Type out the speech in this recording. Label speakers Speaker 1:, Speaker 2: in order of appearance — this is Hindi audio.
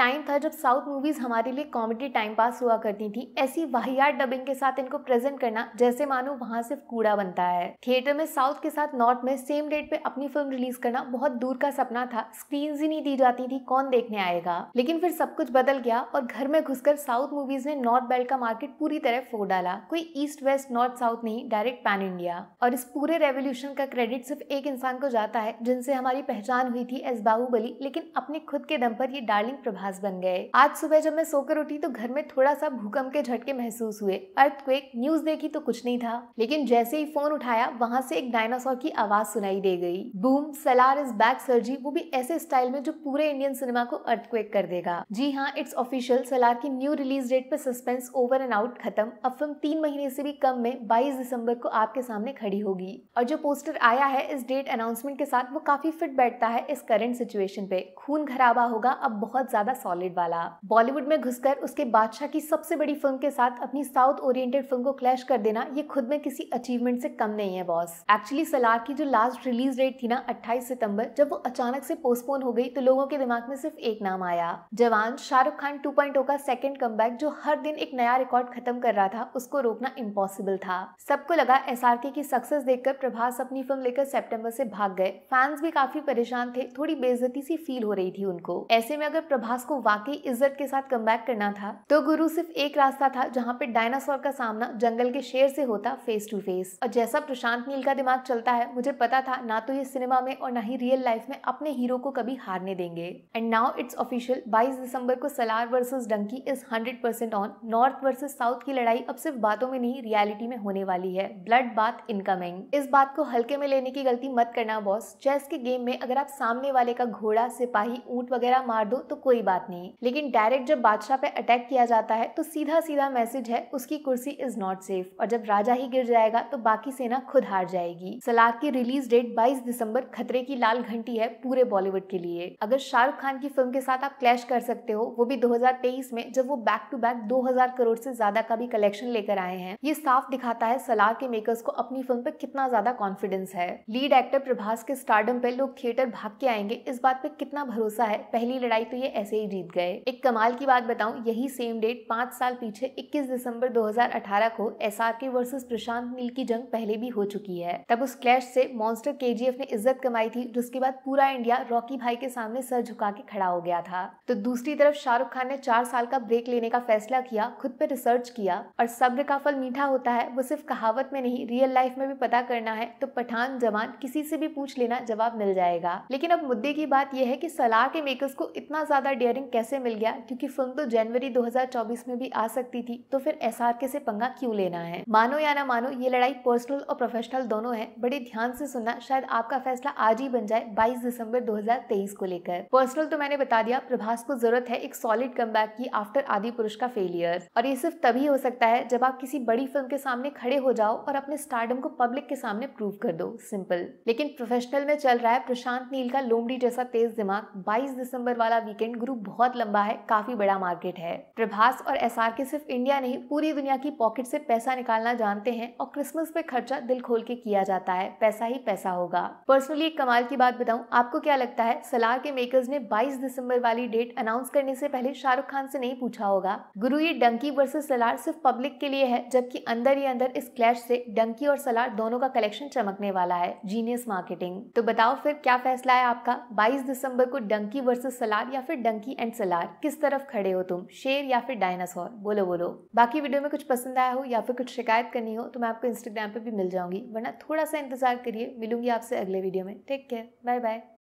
Speaker 1: टाइम था जब साउथ मूवीज़ हमारे लिए कॉमेडी टाइम पास हुआ करती थी ऐसी वाहियात डबिंग के साथ इनको प्रेजेंट करना जैसे मानो वहाँ सिर्फ कूड़ा बनता है थिएटर में साउथ के साथ नॉर्थ में सेम डेट पे अपनी फिल्म रिलीज करना बहुत दूर का सपना था स्क्रीन ही नहीं दी जाती थी कौन देखने आएगा लेकिन फिर सब कुछ बदल गया और घर में घुसकर साउथ मूवीज ने नॉर्थ बेल्ट का मार्केट पूरी तरह फोड़ डाला कोई ईस्ट वेस्ट नॉर्थ साउथ नहीं डायरेक्ट पैन इंडिया और इस पूरे रेवोल्यूशन का क्रेडिट सिर्फ एक इंसान को जाता है जिनसे हमारी पहचान हुई थी एस बाहुबली लेकिन अपने खुद के दम पर ये डार्लिंग प्रभाव आभास बन गए आज सुबह जब मैं सोकर उठी तो घर में थोड़ा सा भूकंप के झटके महसूस हुए अर्थक्वेक न्यूज देखी तो कुछ नहीं था लेकिन जैसे ही फोन उठाया वहाँ से एक डायनासोर की आवाज सुनाई दे गई बूम सलार इज बैक सर्जी वो भी ऐसे स्टाइल में जो पूरे इंडियन सिनेमा को अर्थक्वेक कर देगा जी हाँ इट्स ऑफिशियल सलार की न्यू रिलीज डेट पर सस्पेंस ओवर एंड आउट खत्म अब फिल्म तीन महीने से भी कम में 22 दिसंबर को आपके सामने खड़ी होगी और जो पोस्टर आया है इस डेट अनाउंसमेंट के साथ वो काफी फिट बैठता है इस करंट सिचुएशन पे खून खराबा होगा अब बहुत ज्यादा सॉलिड वाला बॉलीवुड में घुसकर उसके बादशाह की सबसे बड़ी फिल्म के साथ अपनी साउथ ओरिएंटेड फिल्म को क्लैश कर देना ये खुद में किसी अचीवमेंट से कम नहीं है बॉस एक्चुअली सलार की जो लास्ट रिलीज डेट थी ना 28 सितंबर जब वो अचानक से पोस्टपोन हो गई तो लोगों के दिमाग में सिर्फ एक नाम आया जवान शाहरुख खान टू oh का सेकेंड कम जो हर दिन एक नया रिकॉर्ड खत्म कर रहा था उसको रोकना इम्पॉसिबल था सबको लगा एस की सक्सेस देखकर प्रभास अपनी फिल्म लेकर सेप्टेम्बर से भाग गए फैंस भी काफी परेशान थे थोड़ी बेजती सी फील हो रही थी उनको ऐसे में अगर प्रभास को वाकई इज्जत के साथ कम करना था तो गुरु सिर्फ एक रास्ता था जहाँ पे डायनासोर का सामना जंगल के शेर से होता फेस टू फेस और जैसा प्रशांत नील का दिमाग चलता है मुझे पता था ना तो ये सिनेमा में और ना ही रियल लाइफ में अपने हीरो को कभी हारने देंगे एंड नाउ इट्स ऑफिशियल 22 दिसंबर को Salaar versus Dunki is percent on north versus south की लड़ाई अब सिर्फ बातों में नहीं रियलिटी में होने वाली है ब्लड बात इनकमिंग इस बात को हल्के में लेने की गलती मत करना बॉस चेस के गेम में अगर आप सामने वाले का घोड़ा सिपाही ऊंट वगैरह मार दो तो कोई बात बात नहीं लेकिन डायरेक्ट जब बादशाह पे अटैक किया जाता है तो सीधा सीधा मैसेज है उसकी कुर्सी इज नॉट सेफ और जब राजा ही गिर जाएगा तो बाकी सेना खुद हार जाएगी सलार की रिलीज डेट 22 दिसंबर खतरे की लाल घंटी है पूरे बॉलीवुड के लिए अगर शाहरुख खान की फिल्म के साथ आप क्लैश कर सकते हो वो भी 2023 में जब वो बैक टू बैक 2000 करोड़ से ज्यादा का भी कलेक्शन लेकर आए हैं ये साफ दिखाता है सलार के मेकर्स को अपनी फिल्म पर कितना ज्यादा कॉन्फिडेंस है लीड एक्टर प्रभास के स्टार्डम पे लोग थिएटर भाग के आएंगे इस बात पे कितना भरोसा है पहली लड़ाई तो ये ऐसे ही जीत गए एक कमाल की बात बताऊं यही सेम डेट पांच साल पीछे 21 दिसंबर 2018 को S R K versus Prashanth Neel की जंग पहले भी हो चुकी है तब उस क्लैश से मॉन्स्टर के ने इज्जत कमाई थी जिसके बाद पूरा इंडिया रॉकी भाई के सामने सर झुका के खड़ा हो गया था तो दूसरी तरफ शाहरुख खान ने चार साल का ब्रेक लेने का फैसला किया खुद पे रिसर्च किया और सब्र का फल मीठा होता है वो सिर्फ कहावत में नहीं रियल लाइफ में भी पता करना है तो पठान जवान किसी से भी पूछ लेना जवाब मिल जाएगा लेकिन अब मुद्दे की बात यह है कि सलाह के मेकर्स को इतना ज्यादा डेयर शेयरिंग कैसे मिल गया क्योंकि फिल्म तो जनवरी 2024 में भी आ सकती थी तो फिर एस आर के से पंगा क्यों लेना है मानो या ना मानो ये लड़ाई पर्सनल और प्रोफेशनल दोनों है बड़े ध्यान से सुनना शायद आपका फैसला आज ही बन जाए बाईस दिसंबर 2023 को लेकर पर्सनल तो मैंने बता दिया प्रभास को जरूरत है एक सॉलिड कम की आफ्टर आदि पुरुष का फेलियर और ये सिर्फ तभी हो सकता है जब आप किसी बड़ी फिल्म के सामने खड़े हो जाओ और अपने स्टार्डम को पब्लिक के सामने प्रूव कर दो सिंपल लेकिन प्रोफेशनल में चल रहा है प्रशांत नील का लोमड़ी जैसा तेज दिमाग 22 दिसंबर वाला वीकेंड ग्रुप बहुत लंबा है काफी बड़ा मार्केट है प्रभास और एस के सिर्फ इंडिया नहीं पूरी दुनिया की पॉकेट से पैसा निकालना जानते हैं और क्रिसमस पे खर्चा दिल खोल के किया जाता है पैसा ही पैसा होगा पर्सनली एक कमाल की बात बताऊं आपको क्या लगता है सलार के मेकर्स ने 22 दिसंबर वाली डेट अनाउंस करने से पहले शाहरुख खान से नहीं पूछा होगा गुरु ये डंकी वर्सेज सलार सिर्फ पब्लिक के लिए है जबकि अंदर ही अंदर इस क्लैश से डंकी और सलार दोनों का कलेक्शन चमकने वाला है जीनियस मार्केटिंग तो बताओ फिर क्या फैसला है आपका बाईस दिसंबर को डंकी वर्सेज सलार या फिर डंकी मंकी एंड सलार किस तरफ खड़े हो तुम शेर या फिर डायनासोर बोलो बोलो बाकी वीडियो में कुछ पसंद आया हो या फिर कुछ शिकायत करनी हो तो मैं आपको इंस्टाग्राम पे भी मिल जाऊंगी वरना थोड़ा सा इंतजार करिए मिलूंगी आपसे अगले वीडियो में टेक केयर बाय बाय